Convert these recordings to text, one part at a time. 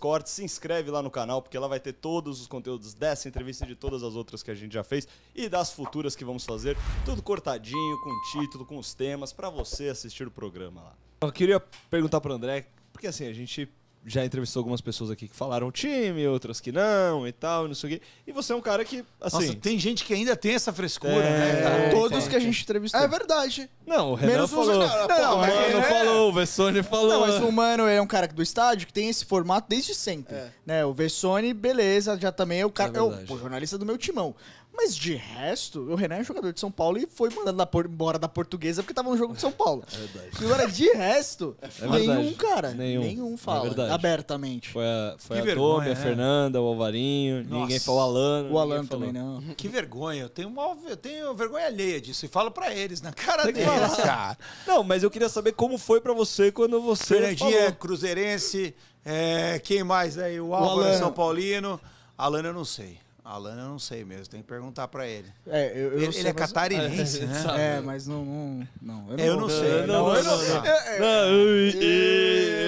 cortes se inscreve lá no canal, porque lá vai ter todos os conteúdos dessa entrevista e de todas as outras que a gente já fez e das futuras que vamos fazer, tudo cortadinho, com título, com os temas, para você assistir o programa lá. Eu queria perguntar para André, porque assim, a gente já entrevistou algumas pessoas aqui que falaram o time, outras que não e tal, não sei o quê. E você é um cara que, assim... Nossa, tem gente que ainda tem essa frescura, é, né, Todos tem, que a gente entrevistou. É verdade. Não, o Renan Menos falou. Não, não, não, o Mano é... falou, o Vessone falou. Não, mas o Mano é um cara do estádio que tem esse formato desde sempre. É. Né? O Vessone, beleza, já também é o cara... É, é o, pô, jornalista do meu timão. Mas de resto, o Renan é jogador de São Paulo e foi mandado embora da portuguesa porque tava no jogo de São Paulo. É verdade. Agora, de resto, é nenhum, cara. Nenhum. nenhum é fala é abertamente. Foi a, foi a vergonha, a né? Fernanda, o Alvarinho, Nossa. ninguém falou o Alan. O Alan também não. Que vergonha. Eu tenho, uma, eu tenho vergonha alheia disso. E falo pra eles, na cara Tem deles, cara. Não, mas eu queria saber como foi pra você quando você. Fernandinha, falou. Cruzeirense. É, quem mais aí? O, o é São Paulino. Alan, eu não sei. Alan eu não sei mesmo, tem que perguntar para ele. É, eu, eu ele, ele é catarinense, é, né? É, mas não. Não, não, eu, não eu não sei.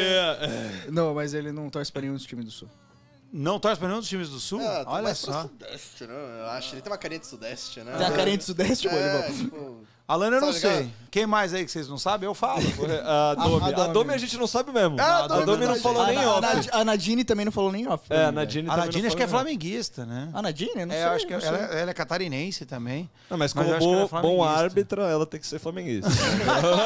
É. Não, mas ele não torce para nenhum dos times do Sul. Não torce pra nenhum dos times do Sul? É, Olha só. Sudeste, né? Eu acho. Ele tem uma carinha de Sudeste, né? Tem a carinha de Sudeste, é, Tipo... Alana eu tá não tá sei. Quem mais aí que vocês não sabem, eu falo. É, a ah, Domi. A, a Domi a gente não sabe mesmo. É, a, a Domi, não falou a, nem a, off. A Nadine também não falou nem off. É, a né? Nadine A Nadine acho que é flamenguista, né? A Nadine? Não é, sei. Acho que ela, é, ela, é catarinense também. Não, mas, mas como bo, bom árbitro, ela tem que ser flamenguista.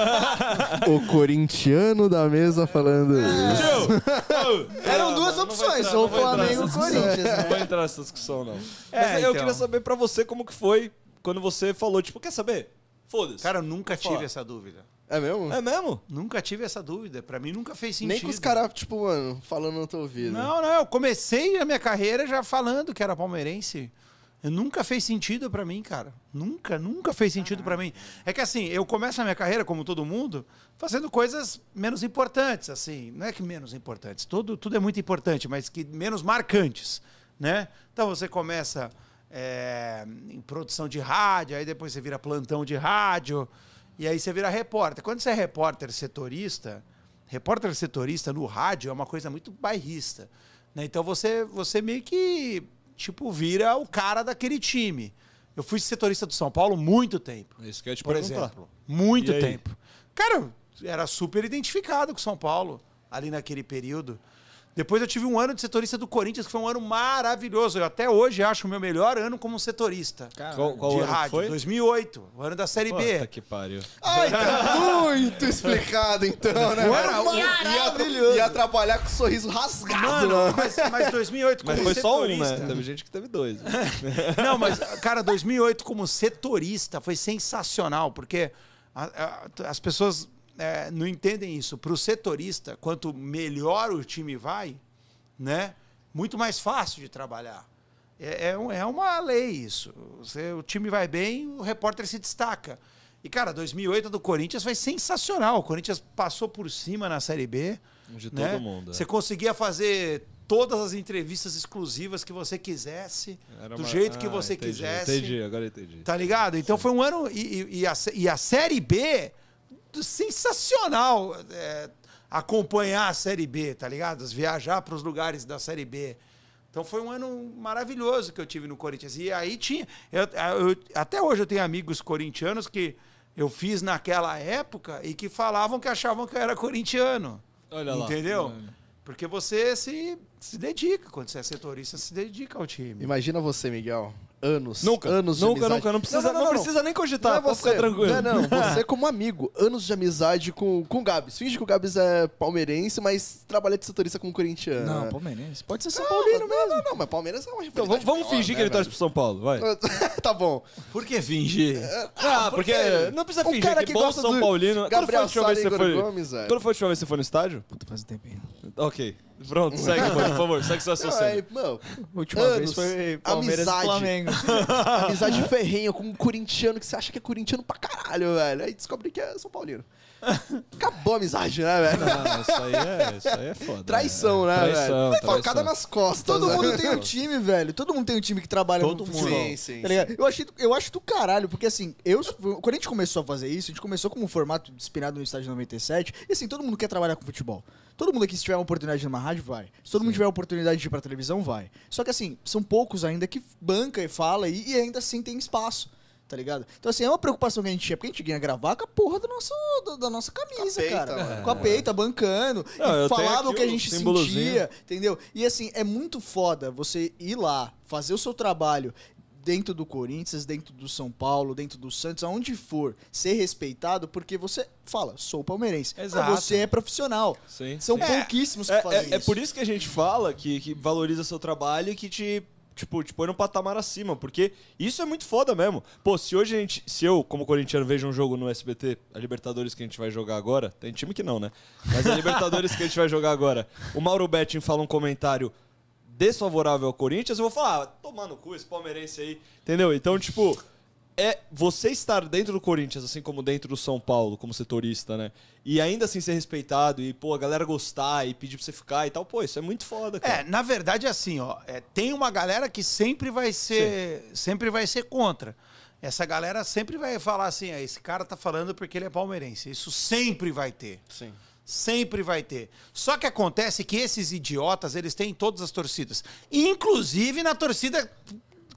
o corintiano da mesa falando isso. Eram duas opções, ou Flamengo ou Corinthians. Né? Não vou entrar nessa discussão, não. É, mas eu então. queria saber pra você como que foi quando você falou, tipo, quer saber? Foda-se. Cara, eu nunca tive fora. essa dúvida. É mesmo? É mesmo? Nunca tive essa dúvida. Pra mim nunca fez sentido. Nem com os caras, tipo, mano, falando no teu ouvido. Não, não. Eu comecei a minha carreira já falando que era palmeirense. Eu nunca fez sentido para mim, cara. Nunca, nunca fez sentido ah. para mim. É que assim, eu começo a minha carreira, como todo mundo, fazendo coisas menos importantes, assim. Não é que menos importantes. Tudo, tudo é muito importante, mas que menos marcantes, né? Então você começa é, em produção de rádio, aí depois você vira plantão de rádio, e aí você vira repórter. Quando você é repórter setorista, repórter setorista no rádio é uma coisa muito bairrista. Né? Então você, você meio que tipo vira o cara daquele time. Eu fui setorista do São Paulo muito tempo. Isso que eu te por perguntar. exemplo. Muito tempo. Cara, era super identificado com São Paulo ali naquele período. Depois eu tive um ano de setorista do Corinthians, que foi um ano maravilhoso. Eu até hoje acho o meu melhor ano como setorista. qual, qual de rádio. Foi? 2008, o ano da Série B. Puta que pariu. Ai, ah, tá então, muito explicado então, né? Era, o, ia, ia trabalhar com o sorriso rasgado. Mano, né? mas, mas 2008 como mas foi setorista. só um, né? Teve gente que teve dois. Né? Não, mas, cara, 2008 como setorista foi sensacional, porque as pessoas é, não entendem isso. Para o setorista, quanto melhor o time vai, né, muito mais fácil de trabalhar. É, é, é uma lei isso. o time vai bem, o repórter se destaca. E, cara, 2008 do Corinthians foi sensacional. O Corinthians passou por cima na Série B. De né? todo mundo. É. Você conseguia fazer todas as entrevistas exclusivas que você quisesse, Era do uma... jeito que ah, você entendi, quisesse. Entendi, agora entendi. Tá ligado? Então Sim. foi um ano. E, e, e, a, e a Série B sensacional é, acompanhar a Série B, tá ligado? Viajar para os lugares da Série B. Então foi um ano maravilhoso que eu tive no Corinthians. E aí tinha. Eu, eu, até hoje eu tenho amigos corintianos que eu fiz naquela época e que falavam que achavam que eu era corintiano. Olha lá. Entendeu? Porque você se, se dedica, quando você é setorista, se dedica ao time. Imagina você, Miguel, anos. Nunca. Anos de nunca, amizade. Nunca, não precisa, não, não, não, não precisa nem cogitar, não é você. tranquilo. Não, não, você como amigo, anos de amizade com, com o Gabs. Finge que o Gabs é palmeirense, mas trabalha de setorista o corintiano. Não, palmeirense. Pode ser São Paulino mesmo. Não, não, mas Palmeiras é uma Então vamos, vamos maior, fingir né, que ele torce pro São Paulo, vai. tá bom. Por que fingir? É, ah, ah porque, porque, não precisa fingir, cara que, que bom São do... Paulino. Gabriel quando foi você foi? quando foi a última vez que você foi no estádio? Puta, faz um tempinho. Ok. Pronto, segue, por favor, segue sua associação. Mano, última anos, vez foi Palmeiras amizade, Flamengo. amizade ferrenha com um corintiano que você acha que é corintiano pra caralho, velho. Aí descobri que é São Paulino. Acabou a amizade, né, velho? Não, isso aí é, isso aí é foda. Traição, né, né velho? Facada nas costas. Todo né? mundo tem um time, velho. Todo mundo tem um time que trabalha Todo com mundo. futebol. Sim, sim, tá sim. Eu, achei, eu acho do caralho, porque assim, eu, quando a gente começou a fazer isso, a gente começou com um formato inspirado no estádio 97, e assim, todo mundo quer trabalhar com futebol. Todo mundo aqui, se tiver uma oportunidade numa rádio, vai. Se todo Sim. mundo tiver a oportunidade de ir pra televisão, vai. Só que assim, são poucos ainda que banca e fala e, e ainda assim tem espaço tá ligado? Então, assim, é uma preocupação que a gente tinha, porque a gente ganha gravar com a porra do nosso, do, da nossa camisa, peita, cara. Com a peita, né? é. bancando, Não, falava o que a gente sentia, entendeu? E, assim, é muito foda você ir lá, fazer o seu trabalho, dentro do Corinthians, dentro do São Paulo, dentro do Santos, aonde for, ser respeitado, porque você fala, sou palmeirense. Exato. Mas você é profissional. Sim, São sim. pouquíssimos é, que é, fazem é, isso. É por isso que a gente fala que, que valoriza seu trabalho e que te Tipo, te põe num patamar acima, porque isso é muito foda mesmo. Pô, se hoje a gente. Se eu, como corintiano, vejo um jogo no SBT, a Libertadores que a gente vai jogar agora. Tem time que não, né? Mas a Libertadores que a gente vai jogar agora. O Mauro Betting fala um comentário desfavorável ao Corinthians, eu vou falar, ah, tomar no cu esse palmeirense aí. Entendeu? Então, tipo é você estar dentro do Corinthians, assim como dentro do São Paulo, como setorista, né? E ainda assim ser respeitado e, pô, a galera gostar e pedir pra você ficar e tal, pô, isso é muito foda, cara. É, na verdade é assim, ó. É, tem uma galera que sempre vai ser. Sim. Sempre vai ser contra. Essa galera sempre vai falar assim, ah, esse cara tá falando porque ele é palmeirense. Isso sempre vai ter. Sim. Sempre vai ter. Só que acontece que esses idiotas, eles têm em todas as torcidas. Inclusive na torcida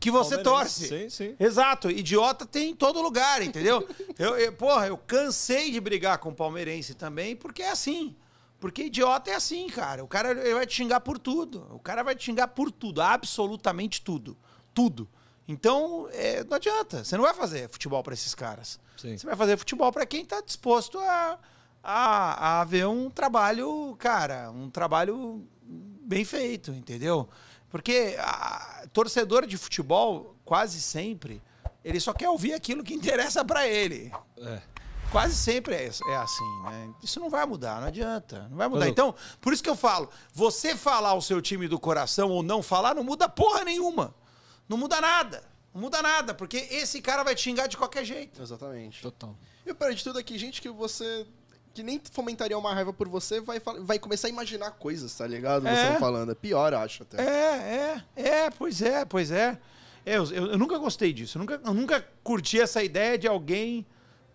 que você torce. Sim, sim. Exato. Idiota tem em todo lugar, entendeu? eu, eu, porra, eu cansei de brigar com palmeirense também, porque é assim. Porque idiota é assim, cara. O cara ele vai te xingar por tudo. O cara vai te xingar por tudo, absolutamente tudo. Tudo. Então, é, não adianta. Você não vai fazer futebol para esses caras. Sim. Você vai fazer futebol para quem está disposto a, a, a ver um trabalho, cara, um trabalho bem feito, entendeu? Porque a, torcedor de futebol, quase sempre, ele só quer ouvir aquilo que interessa para ele. É. Quase sempre é, é assim, né? Isso não vai mudar, não adianta. Não vai mudar. Então, por isso que eu falo: você falar o seu time do coração ou não falar, não muda porra nenhuma. Não muda nada. Não muda nada, porque esse cara vai te xingar de qualquer jeito. Exatamente. Total. E o pior de tudo é que gente que você que nem fomentaria uma raiva por você vai, vai começar a imaginar coisas, tá ligado? É. Você falando. É pior, acho até. É, é, é, pois é, pois é. Eu, eu, eu nunca gostei disso. Eu nunca, eu nunca curti essa ideia de alguém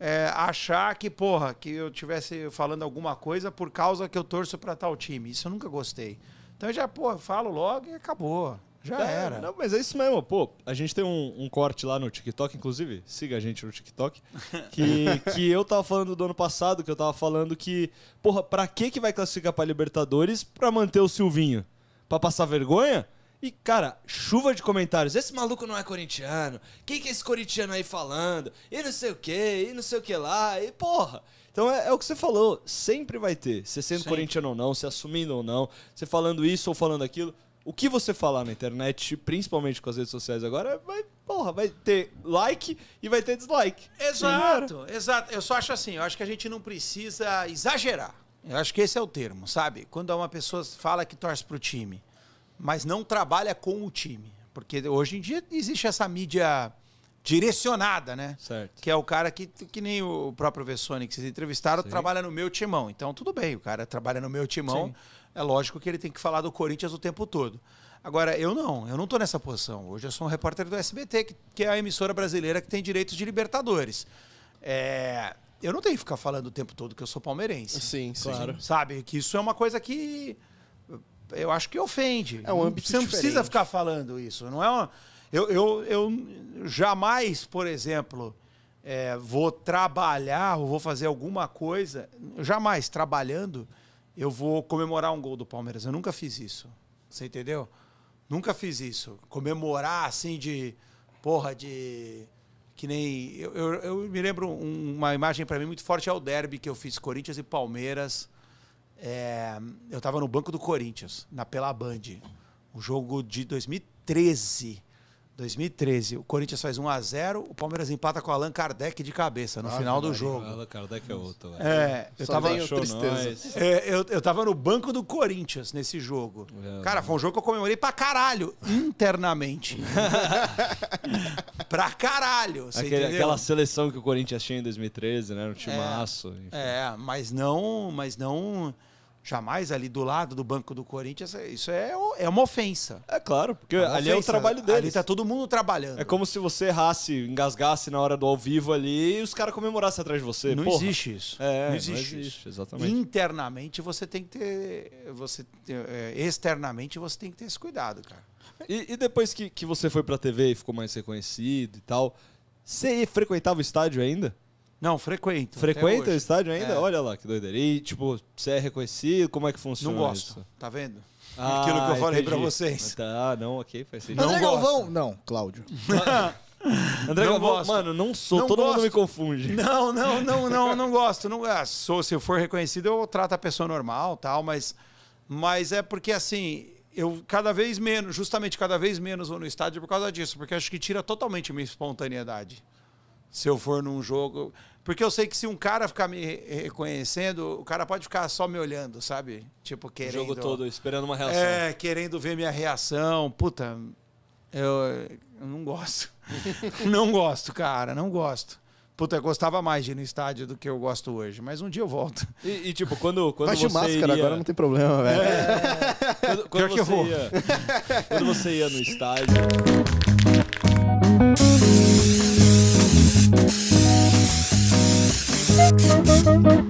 é, achar que, porra, que eu tivesse falando alguma coisa por causa que eu torço para tal time. Isso eu nunca gostei. Então eu já, pô, falo logo e acabou. Já é, era. Não, mas é isso mesmo. Pô, a gente tem um, um, corte lá no TikTok, inclusive, siga a gente no TikTok, que, que eu tava falando do ano passado, que eu tava falando que, porra, pra que que vai classificar pra Libertadores pra manter o Silvinho? Pra passar vergonha? E, cara, chuva de comentários. Esse maluco não é corintiano. Quem que é esse corintiano aí falando? E não sei o que, e não sei o que lá, e porra. Então é, é, o que você falou, sempre vai ter. Você sendo sempre. corintiano ou não, se assumindo ou não, você falando isso ou falando aquilo, o que você falar na internet, principalmente com as redes sociais agora, vai, porra, vai ter like e vai ter dislike. Exato, Sim. exato. Eu só acho assim, eu acho que a gente não precisa exagerar. Eu acho que esse é o termo, sabe? Quando uma pessoa fala que torce pro time, mas não trabalha com o time. Porque hoje em dia existe essa mídia direcionada, né? Certo. Que é o cara que, que nem o próprio Vessone que vocês entrevistaram, Sim. trabalha no meu timão. Então, tudo bem, o cara trabalha no meu timão. Sim. É lógico que ele tem que falar do Corinthians o tempo todo. Agora, eu não, eu não estou nessa posição. Hoje eu sou um repórter do SBT, que, que é a emissora brasileira que tem direitos de libertadores. É, eu não tenho que ficar falando o tempo todo que eu sou palmeirense. Sim, claro. Sabe? Que isso é uma coisa que eu acho que ofende. É um âmbito Você não diferente. precisa ficar falando isso. Não é uma eu, eu, eu jamais, por exemplo, é, vou trabalhar ou vou fazer alguma coisa, jamais trabalhando, eu vou comemorar um gol do Palmeiras. Eu nunca fiz isso. Você entendeu? Nunca fiz isso. Comemorar assim de. Porra, de. Que nem. Eu, eu, eu me lembro um, uma imagem para mim muito forte é o derby que eu fiz Corinthians e Palmeiras. É, eu estava no banco do Corinthians, na Pela Band. O jogo de 2013. 2013, o Corinthians faz 1 a 0 o Palmeiras empata com o Allan Kardec de cabeça no ah, final do jogo. Allan Kardec é outro. É, é. eu, tava, é, eu, eu tava no banco do Corinthians nesse jogo. É, Cara, foi um jogo que eu comemorei pra caralho, internamente. pra caralho, você Aquele, Aquela seleção que o Corinthians tinha em 2013, né? Um timaço. É, é mas não... Mas não Jamais ali do lado do banco do Corinthians, isso é, é uma ofensa. É claro, porque é ali ofensa. é o trabalho deles. Ali tá todo mundo trabalhando. É como se você errasse, engasgasse na hora do ao vivo ali e os caras comemorassem atrás de você. Não Porra. existe isso. É, não existe, não existe isso. exatamente. Internamente você tem que ter. Você, é, externamente você tem que ter esse cuidado, cara. E, e depois que, que você foi pra TV e ficou mais reconhecido e tal, você frequentava o estádio ainda? Não, frequento. Frequenta o estádio ainda? É. Olha lá que doideira. E, tipo, você é reconhecido? Como é que funciona? Não gosto. Isso? Tá vendo? Ah, Aquilo que eu falei para vocês. Tá, não, ok, faz sentido. Não André Galvão? Não, Cláudio. André não Galvão, gosto. mano, não sou, não todo gosto. mundo me confunde. Não, não, não, não, não gosto. Não, ah, sou, se eu for reconhecido, eu trato a pessoa normal, tal, mas, mas é porque assim, eu cada vez menos, justamente cada vez menos vou no estádio por causa disso, porque acho que tira totalmente minha espontaneidade se eu for num jogo. Porque eu sei que se um cara ficar me reconhecendo, o cara pode ficar só me olhando, sabe? Tipo, querendo. O jogo todo, esperando uma reação. É, querendo ver minha reação. Puta, eu, eu não gosto. não gosto, cara, não gosto. Puta, eu gostava mais de ir no estádio do que eu gosto hoje, mas um dia eu volto. E, e tipo, quando, quando Faz você. de máscara, iria... agora não tem problema, velho. É... quando, quando Pior que eu vou. Ia... quando você ia no estádio. Thank you.